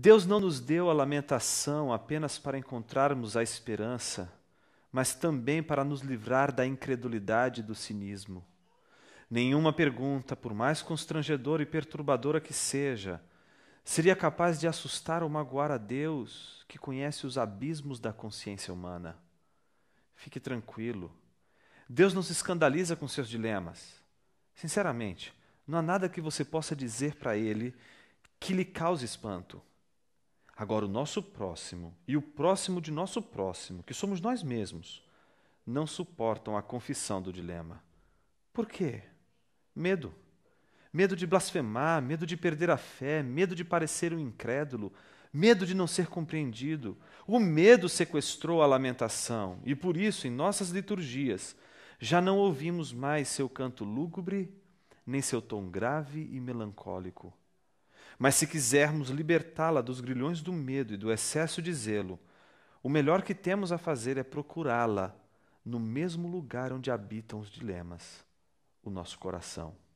Deus não nos deu a lamentação apenas para encontrarmos a esperança, mas também para nos livrar da incredulidade e do cinismo. Nenhuma pergunta, por mais constrangedora e perturbadora que seja, seria capaz de assustar ou magoar a Deus, que conhece os abismos da consciência humana. Fique tranquilo. Deus não se escandaliza com seus dilemas. Sinceramente, não há nada que você possa dizer para ele que lhe cause espanto. Agora, o nosso próximo e o próximo de nosso próximo, que somos nós mesmos, não suportam a confissão do dilema. Por quê? Medo. Medo de blasfemar, medo de perder a fé, medo de parecer um incrédulo, medo de não ser compreendido. O medo sequestrou a lamentação e, por isso, em nossas liturgias, já não ouvimos mais seu canto lúgubre, nem seu tom grave e melancólico. Mas se quisermos libertá-la dos grilhões do medo e do excesso de zelo, o melhor que temos a fazer é procurá-la no mesmo lugar onde habitam os dilemas, o nosso coração.